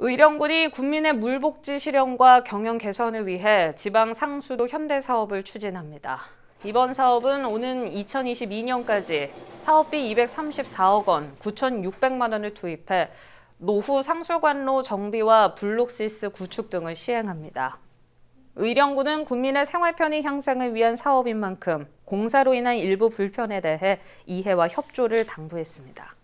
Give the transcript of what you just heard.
의령군이 국민의 물복지 실현과 경영 개선을 위해 지방 상수도 현대 사업을 추진합니다. 이번 사업은 오는 2022년까지 사업비 234억 원, 9,600만 원을 투입해 노후 상수관로 정비와 블록시스 구축 등을 시행합니다. 의령군은 국민의 생활 편의 향상을 위한 사업인 만큼 공사로 인한 일부 불편에 대해 이해와 협조를 당부했습니다.